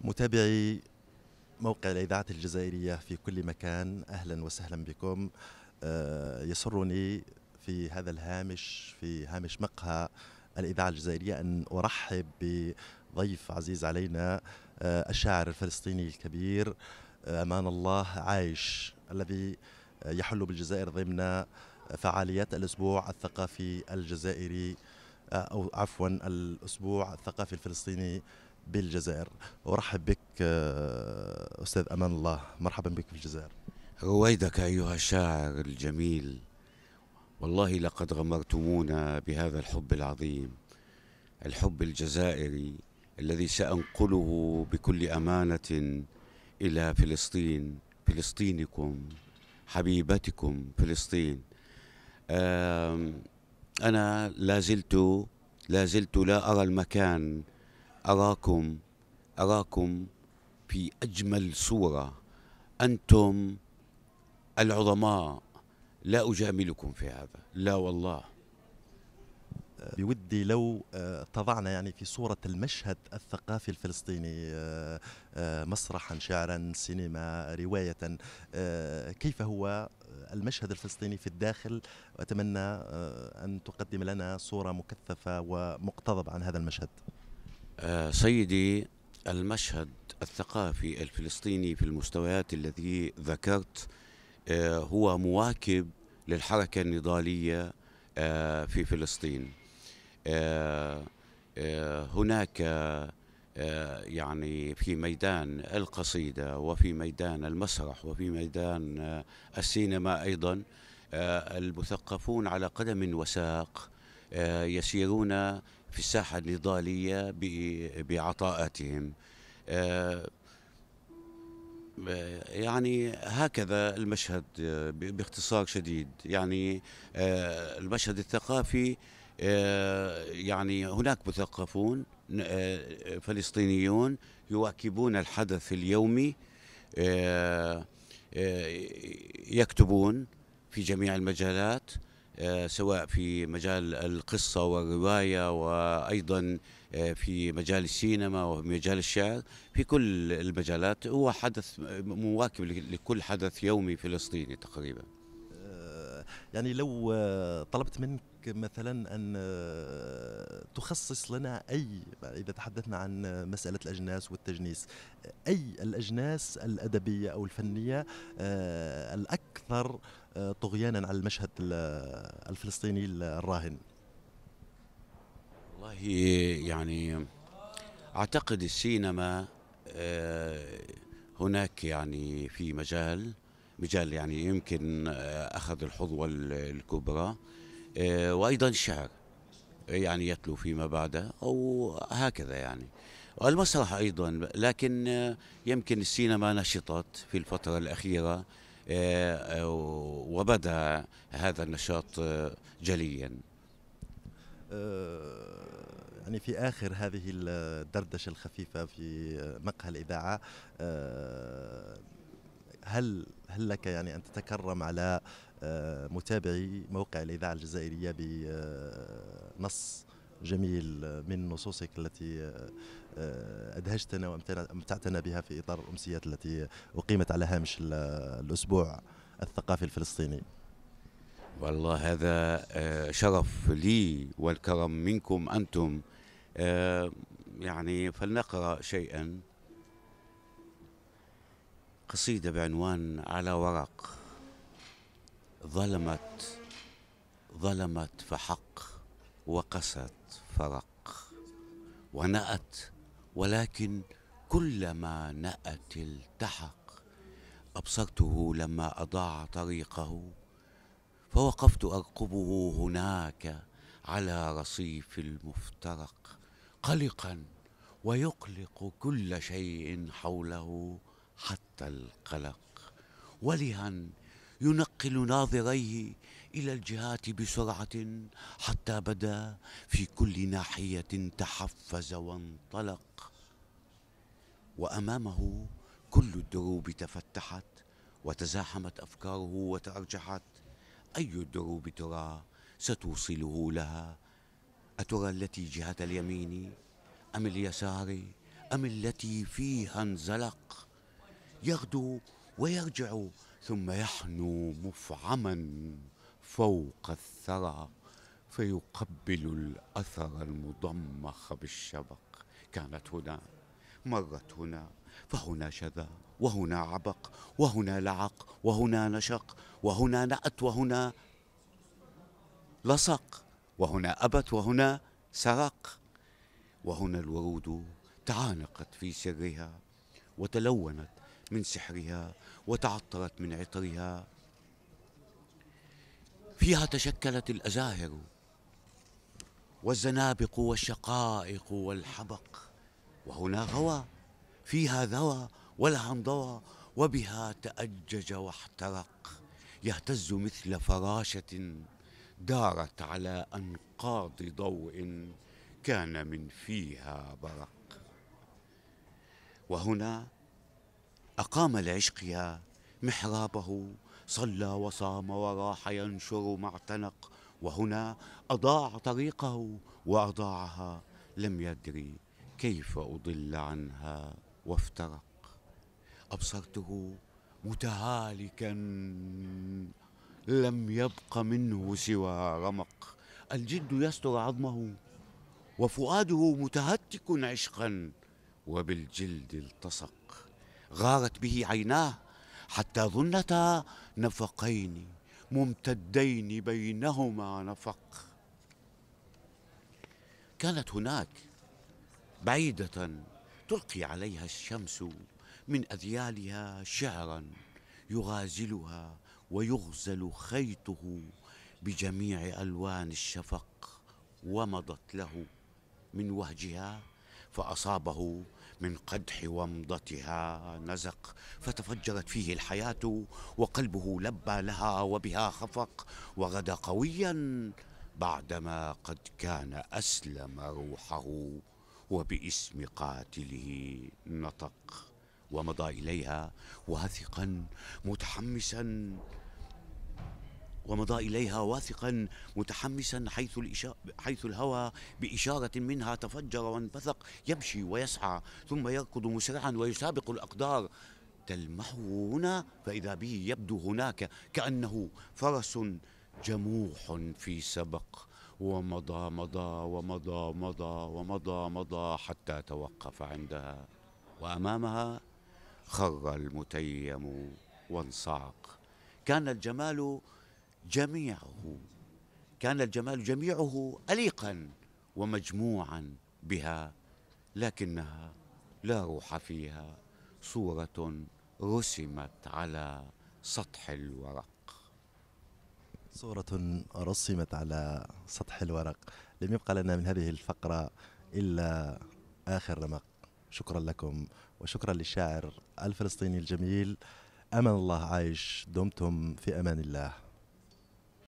متابعي موقع الإذاعة الجزائرية في كل مكان أهلا وسهلا بكم آه، يسرني في هذا الهامش في هامش مقهى الإذاعة الجزائرية أن أرحب بضيف عزيز علينا آه، الشاعر الفلسطيني الكبير آه، أمان الله عايش الذي يحل بالجزائر ضمن فعاليات الأسبوع الثقافي الجزائري أو عفوا الأسبوع الثقافي الفلسطيني بالجزائر ارحب بك آه، استاذ امان الله مرحبا بك في الجزائر رويدك ايها الشاعر الجميل والله لقد غمرتمونا بهذا الحب العظيم الحب الجزائري الذي سانقله بكل امانه الى فلسطين فلسطينكم حبيبتكم فلسطين انا لا زلت لا زلت لا ارى المكان أراكم أراكم في أجمل صورة أنتم العظماء لا أجاملكم في هذا لا والله بودي لو تضعنا آه، يعني في صورة المشهد الثقافي الفلسطيني آه، آه، مسرحا شعرا سينما رواية كيف هو المشهد الفلسطيني في الداخل وأتمنى أن تقدم لنا صورة مكثفة ومقتضبة عن هذا المشهد سيدي المشهد الثقافي الفلسطيني في المستويات التي ذكرت آه، هو مواكب للحركة النضالية آه، في فلسطين آه، هناك يعني في ميدان القصيدة وفي ميدان المسرح وفي ميدان السينما أيضا المثقفون على قدم وساق يسيرون في الساحة النضالية بعطاءاتهم آه، آه، يعني هكذا المشهد آه، باختصار شديد يعني المشهد الثقافي يعني هناك مثقفون فلسطينيون يواكبون الحدث اليومي يكتبون في جميع المجالات آه، سواء في مجال القصة والرواية وأيضا آه، في مجال السينما وفي مجال الشعر في كل المجالات هو حدث مواكب لكل حدث يومي فلسطيني تقريبا آه، يعني لو طلبت منك مثلا أن آه، تخصص لنا أي إذا تحدثنا عن مسألة الأجناس والتجنيس أي الأجناس الأدبية أو الفنية آه، الأكثر آه، طغيانا على المشهد الفلسطيني الراهن والله يعني أعتقد السينما هناك يعني في مجال مجال يعني يمكن أخذ الحظوة الكبرى آه، وأيضا الشعر يعني يتلو فيما بعد أو هكذا يعني المسرح أيضا لكن يمكن السينما نشطت في الفترة الأخيرة آه، وبدا هذا النشاط آه، جليا يعني في اخر هذه الدردشه الخفيفه في مقهى الاذاعه هل هل لك يعني ان تتكرم على آه، متابعي موقع الإذاعة الجزائرية بنص جميل من نصوصك التي آه، أدهشتنا وأمتعتنا بها في إطار الأمسيات التي أقيمت على هامش الأسبوع الثقافي الفلسطيني والله هذا آه، شرف لي والكرم منكم أنتم يعني فلنقرأ شيئا قصيدة بعنوان على ورق ظلمت ظلمت فحق وقست فرق ونأت ولكن كلما نأت التحق أبصرته لما أضاع طريقه فوقفت أرقبه هناك على رصيف المفترق قلقا ويقلق كل شيء حوله حتى القلق ولها ينقل ناظريه الى الجهات بسرعه حتى بدا في كل ناحيه تحفز وانطلق وامامه كل الدروب تفتحت وتزاحمت افكاره وتارجحت اي الدروب ترى ستوصله لها اترى التي جهه اليمين ام اليسار ام التي فيها انزلق يغدو ويرجع ثم يحنو مفعما فوق الثرى فيقبل الاثر المضمخ بالشبق كانت هنا مرت هنا فهنا شذا وهنا عبق وهنا لعق وهنا نشق وهنا نأت وهنا لصق وهنا أبت وهنا سرق وهنا الورود تعانقت في سرها وتلونت من سحرها وتعطرت من عطرها فيها تشكلت الازاهر والزنابق والشقائق والحبق وهنا غوى فيها ذوى ولها انضوى وبها تأجج واحترق يهتز مثل فراشة دارت على أنقاض ضوء كان من فيها برق وهنا أقام لعشقها محرابه صلى وصام وراح ينشر ما اعتنق وهنا أضاع طريقه وأضاعها لم يدري كيف أضل عنها وافترق أبصرته متهالكا لم يبق منه سوى رمق الجد يستر عظمه وفؤاده متهتك عشقا وبالجلد التصق غارت به عيناه حتى ظنتا نفقين ممتدين بينهما نفق كانت هناك بعيدة تلقي عليها الشمس من أذيالها شعرا يغازلها ويغزل خيطه بجميع ألوان الشفق ومضت له من وهجها فأصابه من قدح ومضتها نزق فتفجرت فيه الحياة وقلبه لبى لها وبها خفق وغدا قويا بعدما قد كان أسلم روحه وباسم قاتله نطق ومضى إليها واثقا متحمسا ومضى إليها واثقا متحمسا حيث, الإشا... حيث الهوى بإشارة منها تفجر وانبثق يمشي ويسعى ثم يركض مسرعا ويسابق الأقدار تلمحه هنا فإذا به يبدو هناك كأنه فرس جموح في سبق ومضى مضى ومضى مضى ومضى مضى حتى توقف عندها وأمامها خر المتيم وانصعق كان الجمال جميعه كان الجمال جميعه أليقا ومجموعا بها لكنها لا روح فيها صورة رسمت على سطح الورق صورة رسمت على سطح الورق لم يبقى لنا من هذه الفقرة إلا آخر رمق شكرا لكم وشكرا للشاعر الفلسطيني الجميل أمان الله عايش دمتم في أمان الله